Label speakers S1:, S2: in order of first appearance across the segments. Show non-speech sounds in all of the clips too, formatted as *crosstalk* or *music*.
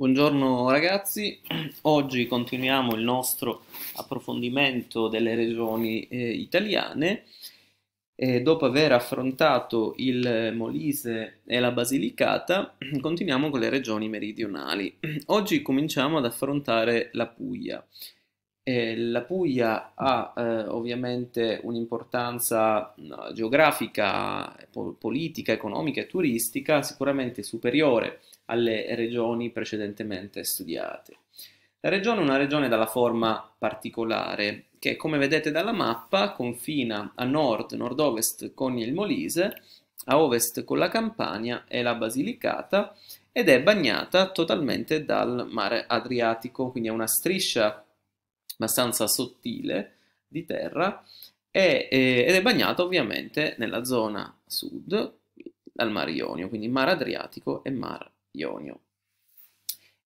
S1: Buongiorno ragazzi, *clears throat* oggi continuiamo il nostro approfondimento delle regioni eh, italiane. E dopo aver affrontato il Molise e la Basilicata, *clears throat* continuiamo con le regioni meridionali. *clears throat* Oggi cominciamo ad affrontare la Puglia la Puglia ha eh, ovviamente un'importanza geografica, politica, economica e turistica sicuramente superiore alle regioni precedentemente studiate. La regione è una regione dalla forma particolare che come vedete dalla mappa confina a nord, nord-ovest con il Molise, a ovest con la Campania e la Basilicata ed è bagnata totalmente dal mare Adriatico, quindi è una striscia una sottile di terra, e, eh, ed è bagnato ovviamente nella zona sud dal Mar Ionio, quindi Mar Adriatico e Mar Ionio.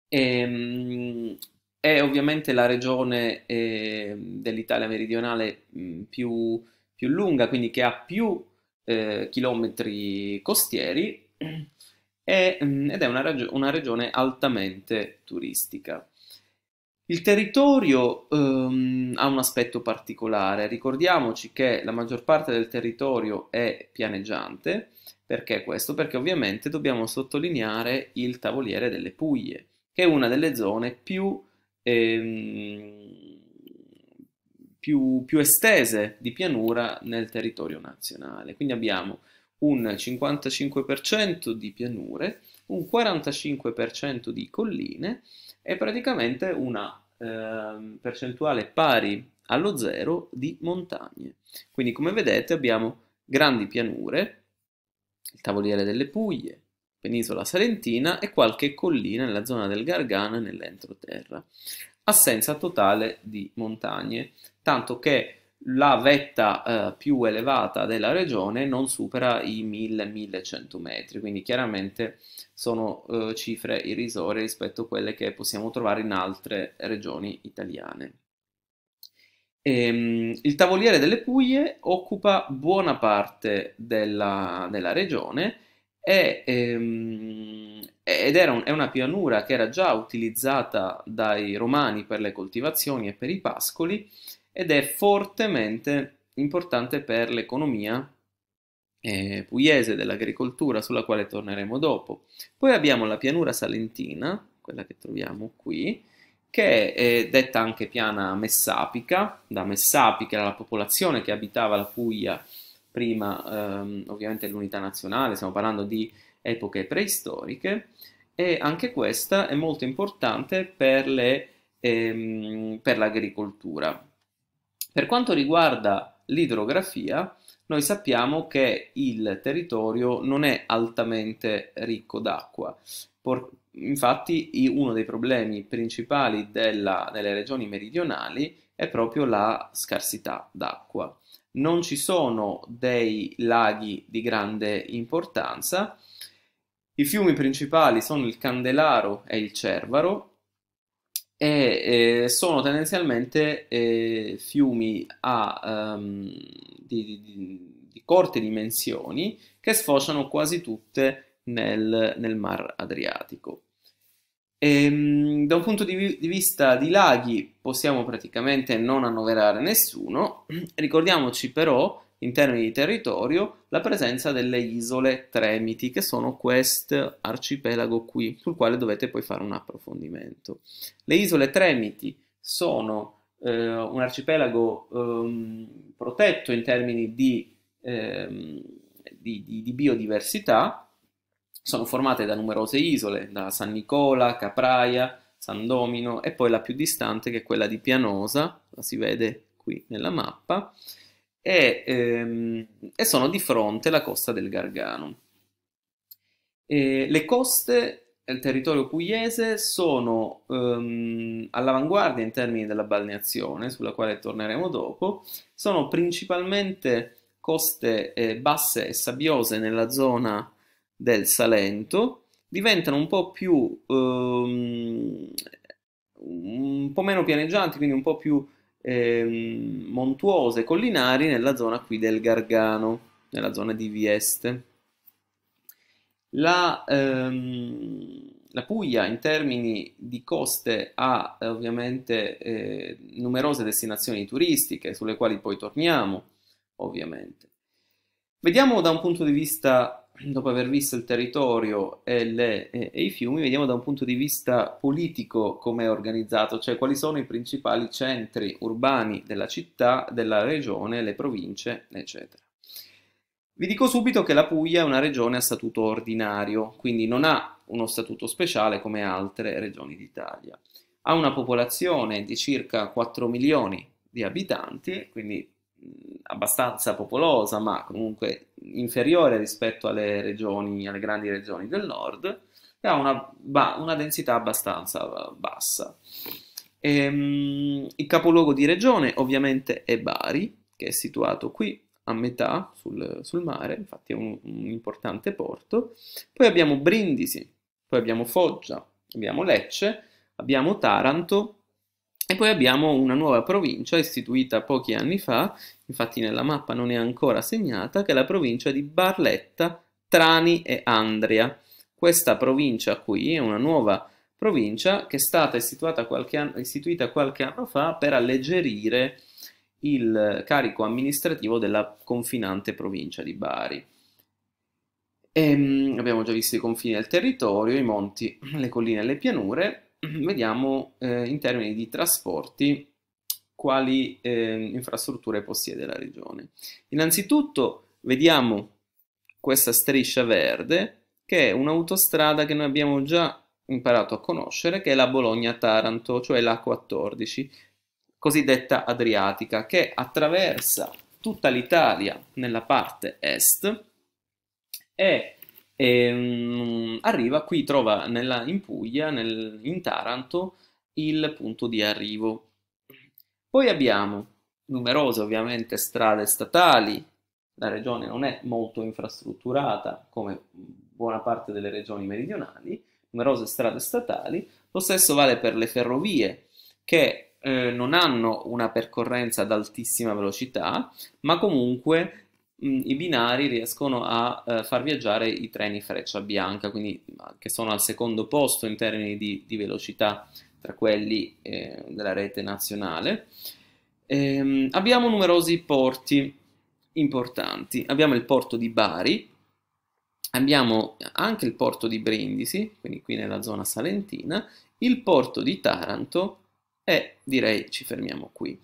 S1: E, ehm, è ovviamente la regione eh, dell'Italia meridionale mh, mm, più, più, lunga, quindi che ha più eh, chilometri costieri *clears throat* e, mh, mm, ed è una, una regione altamente turistica. Il territorio ehm, ha un aspetto particolare, ricordiamoci che la maggior parte del territorio è pianeggiante, perché questo? Perché ovviamente dobbiamo sottolineare il tavoliere delle Puglie, che è una delle zone più, ehm, più, più estese di pianura nel territorio nazionale. Quindi abbiamo un 55% di pianure, un 45% di colline e praticamente una Ehm, percentuale pari allo zero di montagne. Quindi come vedete abbiamo grandi pianure, il tavoliere delle Puglie, penisola salentina e qualche collina nella zona del Gargano e nell'entroterra. Assenza totale di montagne, tanto che la vetta eh, più elevata della regione non supera i 1000-1100 metri, quindi chiaramente sono eh, cifre irrisorie rispetto a quelle che possiamo trovare in altre regioni italiane. Ehm, il tavoliere delle Puglie occupa buona parte della, della regione e, ehm, ed era un, è una pianura che era già utilizzata dai romani per le coltivazioni e per i pascoli ed è fortemente importante per l'economia eh, pugliese dell'agricoltura sulla quale torneremo dopo. Poi abbiamo la pianura salentina, quella che troviamo qui, che è eh, detta anche piana messapica, da messapica era la popolazione che abitava la Puglia prima ehm, ovviamente l'unità nazionale, stiamo parlando di epoche preistoriche e anche questa è molto importante per ehm, l'agricoltura. Per quanto riguarda l'idrografia, noi sappiamo che il territorio non è altamente ricco d'acqua. Infatti uno dei problemi principali della, delle regioni meridionali è proprio la scarsità d'acqua. Non ci sono dei laghi di grande importanza, i fiumi principali sono il Candelaro e il Cervaro e eh, sono tendenzialmente eh, fiumi a, um, di, di, di, corte dimensioni che sfociano quasi tutte nel, nel Mar Adriatico. E, ehm, da un punto di, di, vista di laghi possiamo praticamente non annoverare nessuno, *clears throat* ricordiamoci però in termini di territorio la presenza delle isole Tremiti, che sono questo arcipelago qui, sul quale dovete poi fare un approfondimento. Le isole Tremiti sono eh, un arcipelago ehm, protetto in termini di, ehm, di, di, di biodiversità, sono formate da numerose isole, da San Nicola, Capraia, San Domino e poi la più distante che è quella di Pianosa, la si vede qui nella mappa, e, ehm, e sono di fronte alla costa del Gargano. E le coste del territorio pugliese sono ehm, all'avanguardia in termini della balneazione, sulla quale torneremo dopo, sono principalmente coste eh, basse e sabbiose nella zona del Salento, diventano un po' più ehm, un po' meno pianeggianti, quindi un po' più ehm, montuose collinari nella zona qui del Gargano, nella zona di Vieste. La, ehm, la Puglia in termini di coste ha eh, ovviamente eh, numerose destinazioni turistiche sulle quali poi torniamo, ovviamente. Vediamo da un punto di vista dopo aver visto il territorio e, le, e, e, i fiumi, vediamo da un punto di vista politico come è organizzato, cioè quali sono i principali centri urbani della città, della regione, le province, eccetera. Vi dico subito che la Puglia è una regione a statuto ordinario, quindi non ha uno statuto speciale come altre regioni d'Italia. Ha una popolazione di circa 4 milioni di abitanti, quindi abbastanza popolosa, ma comunque inferiore rispetto alle regioni, alle grandi regioni del nord, e ha una, ba- una densità abbastanza eh, bassa. Ehm, il capoluogo di regione ovviamente è Bari, che è situato qui a metà sul, sul mare, infatti è un, un importante porto. Poi abbiamo Brindisi, poi abbiamo Foggia, abbiamo Lecce, abbiamo Taranto e poi abbiamo una nuova provincia istituita pochi anni fa, infatti nella mappa non è ancora segnata, che è la provincia di Barletta, Trani e Andria. Questa provincia qui è una nuova provincia che è stata istituita qualche anno, istituita qualche anno fa per alleggerire il carico amministrativo della confinante provincia di Bari. E, ehm, abbiamo già visto i confini del territorio, i monti, le colline e le pianure, Mhm, vediamo eh, in termini di trasporti quali eh, infrastrutture possiede la regione. Innanzitutto vediamo questa striscia verde che è un'autostrada che noi abbiamo già imparato a conoscere che è la Bologna-Taranto, cioè la 14, cosiddetta Adriatica, che attraversa tutta l'Italia nella parte est e e, ehm, arriva qui, trova nella, in Puglia, nel, in Taranto, il punto di arrivo. Poi abbiamo numerose ovviamente strade statali, la regione non è molto infrastrutturata come buona parte delle regioni meridionali, numerose strade statali, lo stesso vale per le ferrovie che eh, non hanno una percorrenza ad altissima velocità, ma comunque Mm, i binari riescono a eh, far viaggiare i treni freccia bianca, quindi che sono al secondo posto in termini di, di velocità tra quelli eh, della rete nazionale. Ehm, abbiamo numerosi porti importanti, abbiamo il porto di Bari, abbiamo anche il porto di Brindisi, quindi qui nella zona salentina, il porto di Taranto e direi ci fermiamo qui.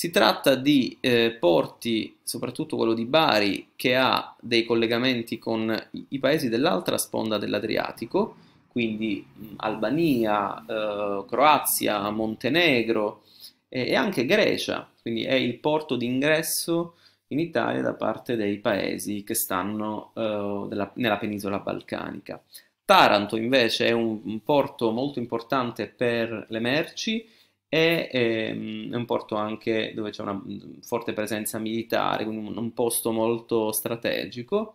S1: Si tratta di eh, porti, soprattutto quello di Bari, che ha dei collegamenti con i paesi dell'altra sponda dell'Adriatico, quindi Albania, eh, Croazia, Montenegro eh, e anche Grecia, quindi è il porto d'ingresso in Italia da parte dei paesi che stanno eh, della, nella penisola balcanica. Taranto invece è un, un porto molto importante per le merci, Ehm, è un porto anche dove c'è una mm, forte presenza militare, quindi un, posto molto strategico.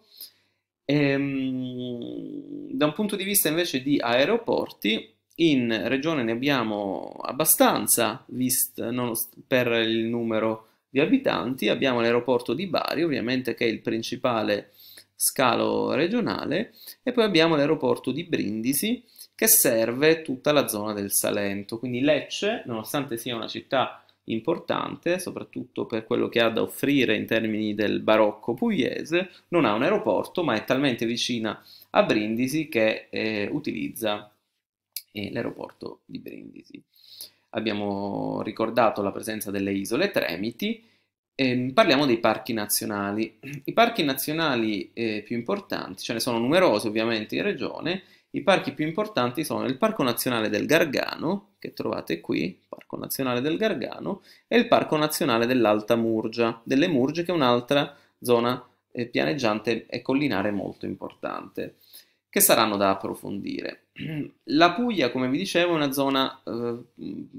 S1: Ehm, da un punto di vista invece di aeroporti, in regione ne abbiamo abbastanza, vist, non, per il numero di abitanti, abbiamo l'aeroporto di Bari, ovviamente che è il principale scalo regionale e poi abbiamo l'aeroporto di Brindisi che serve tutta la zona del Salento. Quindi Lecce, nonostante sia una città importante, soprattutto per quello che ha da offrire in termini del barocco pugliese, non ha un aeroporto, ma è talmente vicina a Brindisi che eh, utilizza eh, l'aeroporto di Brindisi. Abbiamo ricordato la presenza delle isole Tremiti eh, parliamo dei parchi nazionali. I parchi nazionali eh, più importanti, ce ne sono numerosi ovviamente in regione, i parchi più importanti sono il Parco Nazionale del Gargano, che trovate qui, Parco Nazionale del Gargano, e il Parco Nazionale dell'Alta Murgia, delle Murge, che è un'altra zona eh, pianeggiante e collinare molto importante, che saranno da approfondire. *clears throat* La Puglia, come vi dicevo, è una zona eh,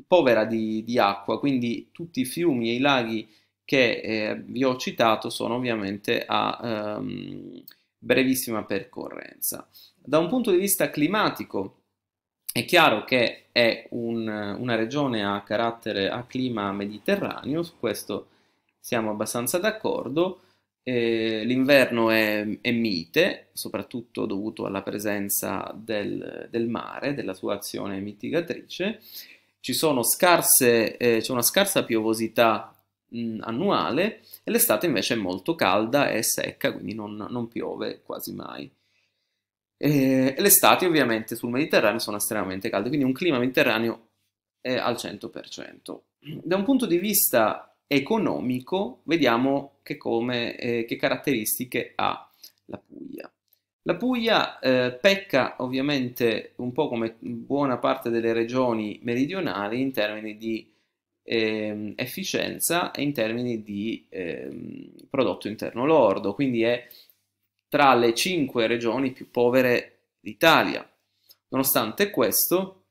S1: povera di, di acqua, quindi tutti i fiumi e i laghi che eh, vi ho citato sono ovviamente a ehm, brevissima percorrenza. Da un punto di vista climatico è chiaro che è un, una regione a carattere a clima mediterraneo, su questo siamo abbastanza d'accordo. Eh, l'inverno è, è, mite, soprattutto dovuto alla presenza del, del mare, della sua azione mitigatrice. Ci eh, c'è una scarsa piovosità mh, mm, annuale e l'estate invece è molto calda e secca, quindi non, non piove quasi mai. E le estati ovviamente sul Mediterraneo sono estremamente calde, quindi un clima mediterraneo è al 100%. Da un punto di vista economico vediamo che, come, eh, che caratteristiche ha la Puglia. La Puglia eh, pecca ovviamente un po' come buona parte delle regioni meridionali in termini di eh, efficienza in termini di eh, prodotto interno lordo, quindi è tra le cinque regioni più povere d'Italia. Nonostante questo,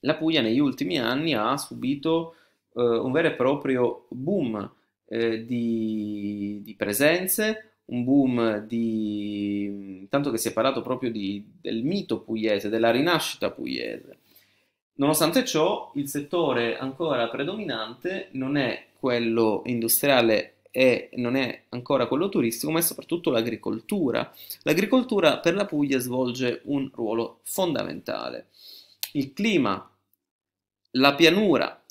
S1: la Puglia negli ultimi anni ha subito eh, un vero e proprio boom eh, di, di, presenze, un boom di... tanto che si è parlato proprio di, del mito pugliese, della rinascita pugliese Nonostante ciò, il settore ancora predominante non è quello industriale e non è ancora quello turistico, ma è soprattutto l'agricoltura. L'agricoltura per la Puglia svolge un ruolo fondamentale. Il clima, la pianura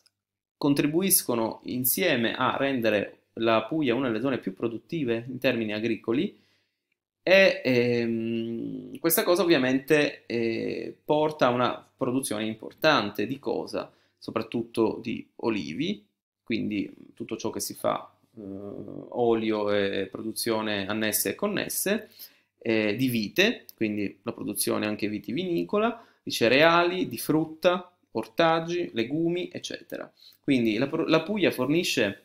S1: contribuiscono insieme a rendere la Puglia una delle zone più produttive in termini agricoli e ehm, questa cosa ovviamente eh, porta a una produzione importante di cosa? Soprattutto di olivi, quindi tutto ciò che si fa, eh, olio e produzione annesse e connesse, eh, di vite, quindi la produzione anche vitivinicola, di cereali, di frutta, ortaggi, legumi, eccetera. Quindi la, la Puglia fornisce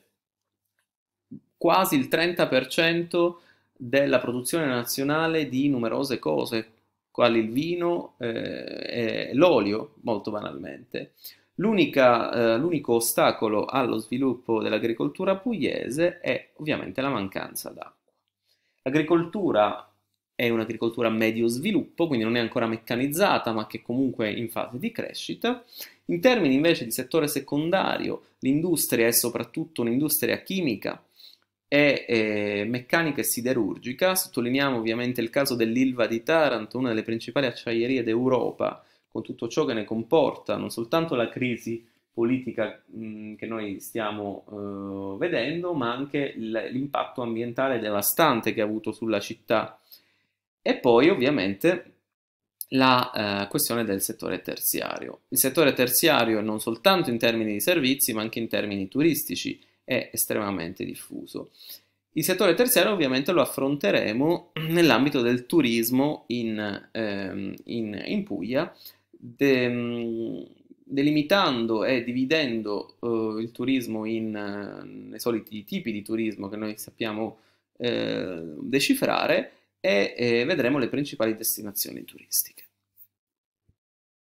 S1: quasi il 30% della produzione nazionale di numerose cose, quali il vino eh, e l'olio, molto banalmente. L'unica, eh, l'unico ostacolo allo sviluppo dell'agricoltura pugliese è ovviamente la mancanza d'acqua. L'agricoltura è un'agricoltura a medio sviluppo, quindi non è ancora meccanizzata, ma che comunque è in fase di crescita. In termini invece di settore secondario, l'industria è soprattutto un'industria chimica e eh, meccanica e siderurgica. Sottolineiamo ovviamente il caso dell'Ilva di Taranto, una delle principali acciaierie d'Europa, con tutto ciò che ne comporta, non soltanto la crisi politica mh, mm, che noi stiamo eh, vedendo, ma anche l'impatto ambientale devastante che ha avuto sulla città. E poi ovviamente la eh, questione del settore terziario. Il settore terziario non soltanto in termini di servizi, ma anche in termini turistici è estremamente diffuso. Il settore terziario ovviamente lo affronteremo nell'ambito del turismo in, ehm, in, in Puglia, de, delimitando e dividendo eh, il turismo in, eh, nei soliti tipi di turismo che noi sappiamo eh, decifrare e eh, vedremo le principali destinazioni turistiche.